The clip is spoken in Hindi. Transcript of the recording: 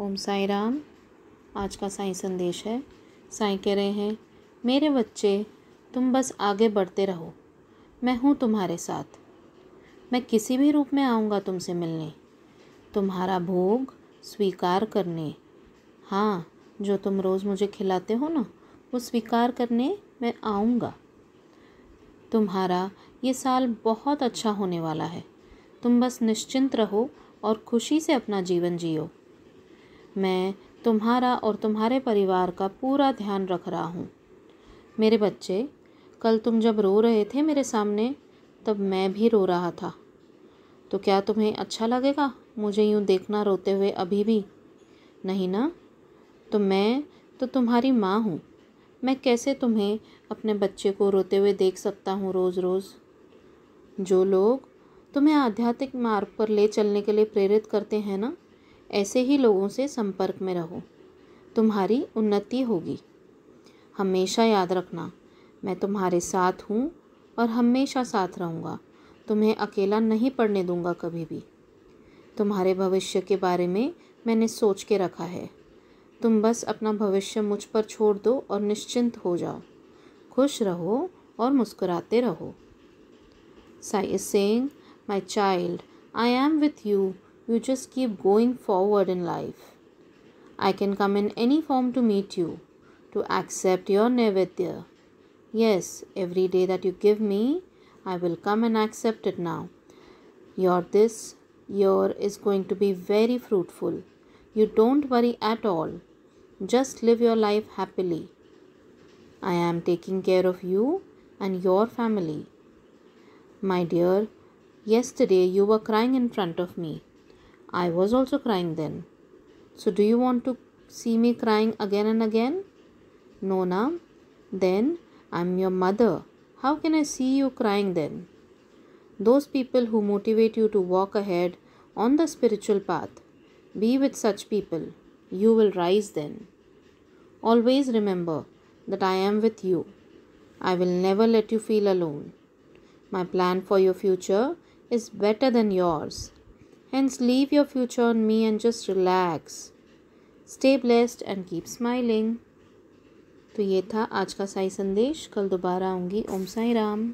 ओम साई राम आज का साई संदेश है साई कह रहे हैं मेरे बच्चे तुम बस आगे बढ़ते रहो मैं हूँ तुम्हारे साथ मैं किसी भी रूप में आऊँगा तुमसे मिलने तुम्हारा भोग स्वीकार करने हाँ जो तुम रोज़ मुझे खिलाते हो ना वो स्वीकार करने मैं आऊँगा तुम्हारा ये साल बहुत अच्छा होने वाला है तुम बस निश्चिंत रहो और खुशी से अपना जीवन जियो मैं तुम्हारा और तुम्हारे परिवार का पूरा ध्यान रख रहा हूँ मेरे बच्चे कल तुम जब रो रहे थे मेरे सामने तब मैं भी रो रहा था तो क्या तुम्हें अच्छा लगेगा मुझे यूँ देखना रोते हुए अभी भी नहीं ना तो मैं तो तुम्हारी माँ हूँ मैं कैसे तुम्हें अपने बच्चे को रोते हुए देख सकता हूँ रोज़ रोज़ जो लोग तुम्हें आध्यात्मिक मार्ग पर ले चलने के लिए प्रेरित करते हैं ना ऐसे ही लोगों से संपर्क में रहो तुम्हारी उन्नति होगी हमेशा याद रखना मैं तुम्हारे साथ हूँ और हमेशा साथ रहूँगा तुम्हें अकेला नहीं पढ़ने दूँगा कभी भी तुम्हारे भविष्य के बारे में मैंने सोच के रखा है तुम बस अपना भविष्य मुझ पर छोड़ दो और निश्चिंत हो जाओ खुश रहो और मुस्कुराते रहो Sai is my child I am with you You just keep going forward in life. I can come in any form to meet you, to accept your Nevedya. Yes, every day that you give me, I will come and accept it now. Your this year is going to be very fruitful. You don't worry at all. Just live your life happily. I am taking care of you and your family. My dear, yesterday you were crying in front of me. I was also crying then. So, do you want to see me crying again and again? Nona, then I'm your mother. How can I see you crying then? Those people who motivate you to walk ahead on the spiritual path, be with such people. You will rise then. Always remember that I am with you. I will never let you feel alone. My plan for your future is better than yours. Hence, leave your future on me and just relax. Stay blessed and keep smiling. तो ये था आज का साई संदेश कल दोबारा आऊँगी ओम साई राम